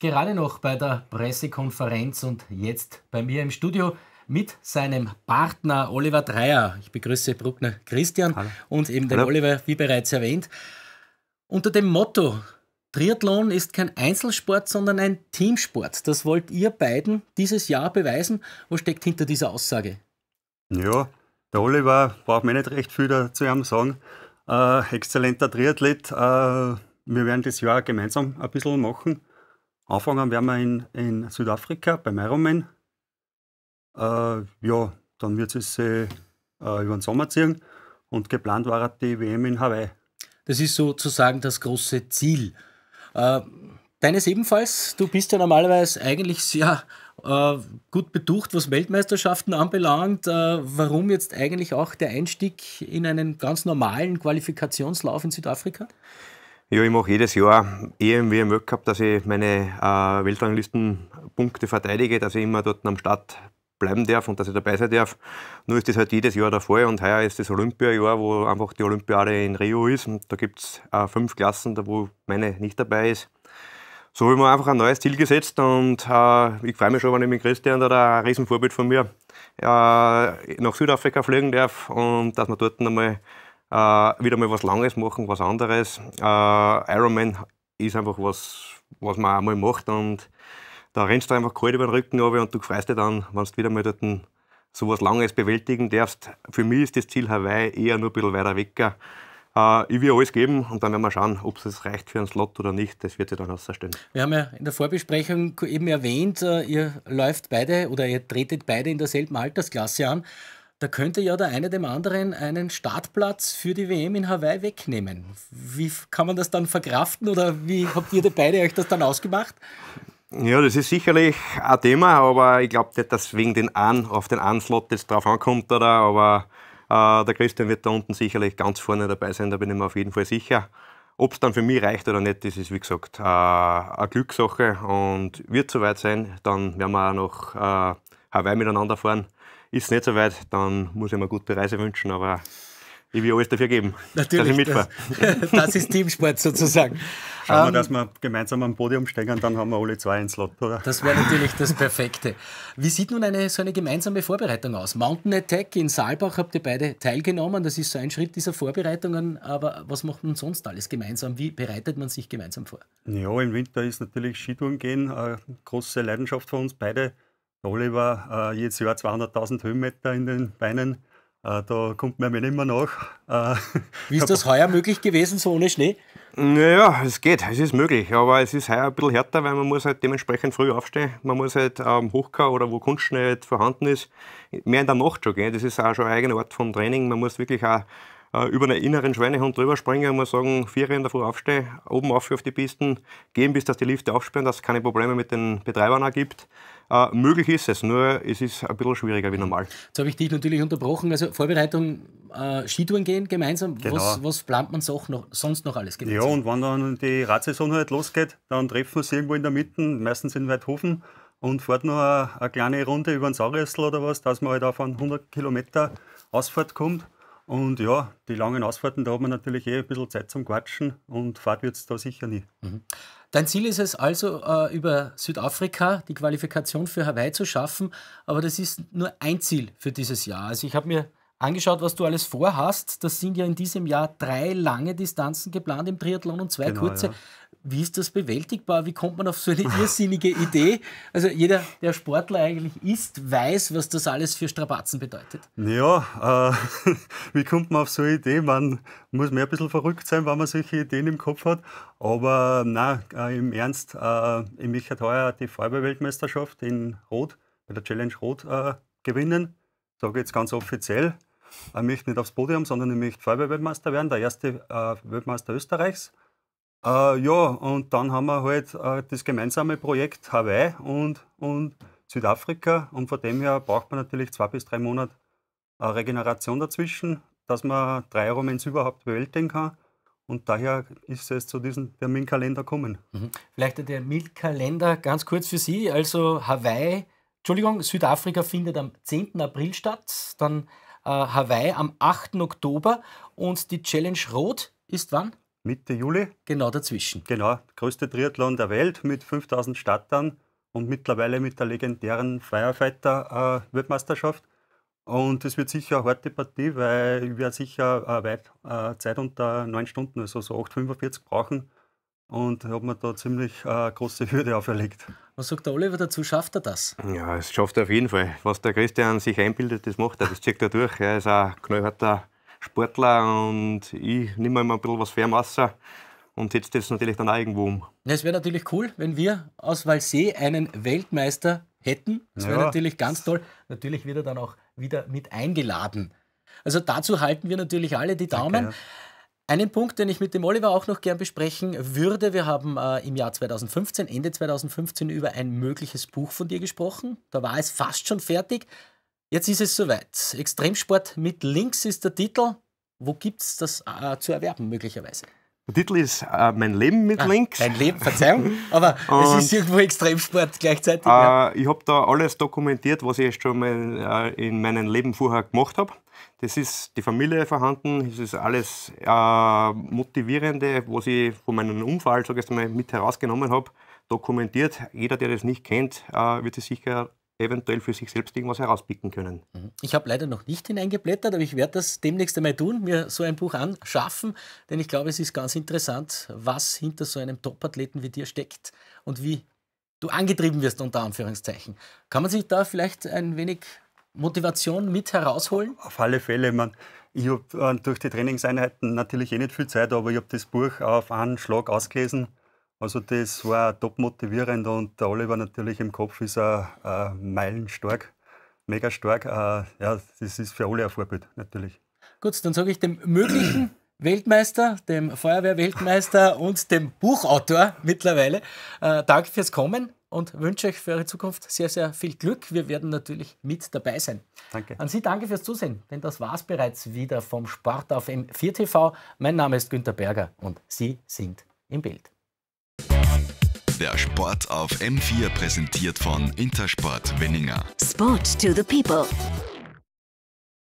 gerade noch bei der Pressekonferenz und jetzt bei mir im Studio mit seinem Partner Oliver Dreier. Ich begrüße Bruckner Christian Hallo. und eben den Hallo. Oliver, wie bereits erwähnt. Unter dem Motto Triathlon ist kein Einzelsport, sondern ein Teamsport. Das wollt ihr beiden dieses Jahr beweisen. Was steckt hinter dieser Aussage? Ja, der Oliver braucht mir nicht recht viel dazu sagen. Äh, exzellenter Triathlet. Äh, wir werden das Jahr gemeinsam ein bisschen machen. Anfangen werden wir in, in Südafrika bei Ironman. Äh, ja, dann wird es äh, äh, über den Sommer ziehen und geplant war die WM in Hawaii. Das ist sozusagen das große Ziel. Äh, deines ebenfalls, du bist ja normalerweise eigentlich sehr äh, gut beducht, was Weltmeisterschaften anbelangt. Äh, warum jetzt eigentlich auch der Einstieg in einen ganz normalen Qualifikationslauf in Südafrika? Ja, ich mache jedes Jahr EMW eh im Weltcup, dass ich meine äh, Weltranglistenpunkte verteidige, dass ich immer dort am Start bleiben darf und dass ich dabei sein darf. Nur ist das halt jedes Jahr der Fall und heuer ist das Olympiajahr, wo einfach die Olympiade in Rio ist und da gibt es äh, fünf Klassen, da wo meine nicht dabei ist. So habe ich mir einfach ein neues Ziel gesetzt und äh, ich freue mich schon, wenn ich mit Christian, der ein Riesenvorbild von mir, äh, nach Südafrika fliegen darf und dass man dort einmal äh, wieder mal was Langes machen, was anderes. Äh, Ironman ist einfach was, was man einmal macht und da rennst du einfach kalt über den Rücken runter und du freust dich dann, wenn du wieder mal dort so was Langes bewältigen darfst. Für mich ist das Ziel Hawaii eher nur ein bisschen weiter weg. Äh, ich will alles geben und dann werden wir schauen, ob es reicht für einen Slot oder nicht. Das wird sich dann herausstellen. Wir haben ja in der Vorbesprechung eben erwähnt, äh, ihr läuft beide oder ihr tretet beide in derselben Altersklasse an da könnte ja der eine dem anderen einen Startplatz für die WM in Hawaii wegnehmen. Wie kann man das dann verkraften oder wie habt ihr beide euch das dann ausgemacht? Ja, das ist sicherlich ein Thema, aber ich glaube nicht, dass wegen den An auf den Anslot das drauf ankommt, oder? Aber äh, der Christian wird da unten sicherlich ganz vorne dabei sein, da bin ich mir auf jeden Fall sicher. Ob es dann für mich reicht oder nicht, das ist wie gesagt äh, eine Glückssache und wird soweit sein. Dann werden wir auch noch äh, Hawaii miteinander fahren. Ist es nicht so weit, dann muss ich mir gute Reise wünschen, aber ich will alles dafür geben, Natürlich, dass ich mitfahre. Das, das ist Teamsport sozusagen. Schauen um, wir, ähm, dass wir gemeinsam am Podium steigen, dann haben wir alle zwei einen Slot. Oder? Das wäre natürlich das Perfekte. Wie sieht nun eine, so eine gemeinsame Vorbereitung aus? Mountain Attack in Saalbach habt ihr beide teilgenommen. Das ist so ein Schritt dieser Vorbereitungen. Aber was macht man sonst alles gemeinsam? Wie bereitet man sich gemeinsam vor? Ja, im Winter ist natürlich Skitouren gehen eine äh, große Leidenschaft von uns beide. Oliver äh, jedes Jahr 200.000 Höhenmeter in den Beinen. Äh, da kommt mir mir nicht mehr nach. Äh, Wie ist das heuer möglich gewesen, so ohne Schnee? Naja, es geht, es ist möglich, aber es ist heuer ein bisschen härter, weil man muss halt dementsprechend früh aufstehen. Man muss halt ähm, hochkommen oder wo Kunstschnee halt vorhanden ist, mehr in der Nacht schon gehen. Das ist auch schon eine eigene Art von Training. Man muss wirklich auch äh, über einen inneren Schweinehund drüber springe und muss sagen, vier in der aufstehe, oben auf auf die Pisten, gehen, bis dass die Lifte aufsperren, dass es keine Probleme mit den Betreibern auch gibt. Äh, möglich ist es, nur es ist ein bisschen schwieriger wie normal. Jetzt habe ich dich natürlich unterbrochen. Also Vorbereitung, äh, Skitouren gehen gemeinsam. Genau. Was, was, plant man so noch, sonst noch alles gemeinsam? Ja, und wenn dann die Radsaison halt losgeht, dann treffen wir uns irgendwo in der Mitte, meistens in Weidhofen und fahren noch eine, eine, kleine Runde über den Sauressel oder was, dass man halt auf einen 100 Kilometer Ausfahrt kommt. Und ja, die langen Ausfahrten, da hat man natürlich eh ein bisschen Zeit zum Quatschen und Fahrt wird es da sicher nie. Mhm. Dein Ziel ist es also, äh, über Südafrika die Qualifikation für Hawaii zu schaffen, aber das ist nur ein Ziel für dieses Jahr. Also ich habe mir angeschaut, was du alles vorhast. Das sind ja in diesem Jahr drei lange Distanzen geplant im Triathlon und zwei genau, kurze. Ja wie ist das bewältigbar? Wie kommt man auf so eine irrsinnige Idee? Also jeder, der Sportler eigentlich ist, weiß, was das alles für Strapazen bedeutet. Ja, äh, wie kommt man auf so eine Idee? Man muss mehr ein bisschen verrückt sein, wenn man solche Ideen im Kopf hat. Aber nein, äh, im Ernst, äh, in Micha Teuer die Feuerwehr-Weltmeisterschaft in Rot, bei der Challenge Rot, äh, gewinnen. geht es ganz offiziell. Äh, ich möchte nicht aufs Podium, sondern ich möchte Feuerwehr-Weltmeister werden, der erste äh, Weltmeister Österreichs. Äh, ja, und dann haben wir halt äh, das gemeinsame Projekt Hawaii und, und Südafrika. Und von dem her braucht man natürlich zwei bis drei Monate äh, Regeneration dazwischen, dass man drei Romans überhaupt bewältigen kann. Und daher ist es zu diesem Terminkalender kommen. Mhm. Vielleicht der Terminkalender ganz kurz für Sie. Also Hawaii, Entschuldigung, Südafrika findet am 10. April statt, dann äh, Hawaii am 8. Oktober und die Challenge Rot ist wann? Mitte Juli. Genau dazwischen. Genau, größte Triathlon der Welt mit 5000 Startern und mittlerweile mit der legendären Firefighter-Weltmeisterschaft. Äh, und es wird sicher eine harte Partie, weil ich sicher eine weit, äh, Zeit unter 9 Stunden, also so 8,45 brauchen. Und habe mir da ziemlich äh, große Hürde auferlegt. Was sagt der Oliver dazu? Schafft er das? Ja, es schafft er auf jeden Fall. Was der Christian sich einbildet, das macht er, das zieht er durch. Er ist ein knallharter Sportler und ich nehme immer ein bisschen was Fernwasser und setze das natürlich dann auch irgendwo um. Ja, es wäre natürlich cool, wenn wir aus Walsee einen Weltmeister hätten. Das wäre ja. natürlich ganz toll. Natürlich wird er dann auch wieder mit eingeladen. Also dazu halten wir natürlich alle die Daumen. Danke, ja. Einen Punkt, den ich mit dem Oliver auch noch gern besprechen würde. Wir haben äh, im Jahr 2015, Ende 2015, über ein mögliches Buch von dir gesprochen. Da war es fast schon fertig. Jetzt ist es soweit. Extremsport mit Links ist der Titel. Wo gibt es das äh, zu erwerben möglicherweise? Der Titel ist äh, Mein Leben mit ah, Links. Mein Leben, Verzeihung. Aber es ist irgendwo Extremsport gleichzeitig. Äh, ja. Ich habe da alles dokumentiert, was ich schon mal äh, in meinem Leben vorher gemacht habe. Das ist die Familie vorhanden, es ist alles äh, Motivierende, was ich von meinem Unfall, ich mal, mit herausgenommen habe dokumentiert. Jeder, der das nicht kennt, äh, wird sich sicher eventuell für sich selbst irgendwas herauspicken können. Mhm. Ich habe leider noch nicht hineingeblättert, aber ich werde das demnächst einmal tun, mir so ein Buch anschaffen, denn ich glaube, es ist ganz interessant, was hinter so einem Topathleten wie dir steckt und wie du angetrieben wirst, unter Anführungszeichen. Kann man sich da vielleicht ein wenig Motivation mit herausholen? Auf alle Fälle. Man, ich habe äh, durch die Trainingseinheiten natürlich eh nicht viel Zeit, aber ich habe das Buch auf einen Schlag ausgelesen also das war top motivierend und der Oliver natürlich im Kopf ist er meilenstark, mega stark. Äh, ja, das ist für alle ein Vorbild natürlich. Gut, dann sage ich dem möglichen Weltmeister, dem Feuerwehrweltmeister und dem Buchautor mittlerweile äh, Danke fürs Kommen und wünsche euch für eure Zukunft sehr, sehr viel Glück. Wir werden natürlich mit dabei sein. Danke. An Sie danke fürs Zusehen, denn das war es bereits wieder vom Sport auf M4TV. Mein Name ist Günter Berger und Sie sind im Bild. Der Sport auf M4 präsentiert von Intersport Wenninger. Sport to the people.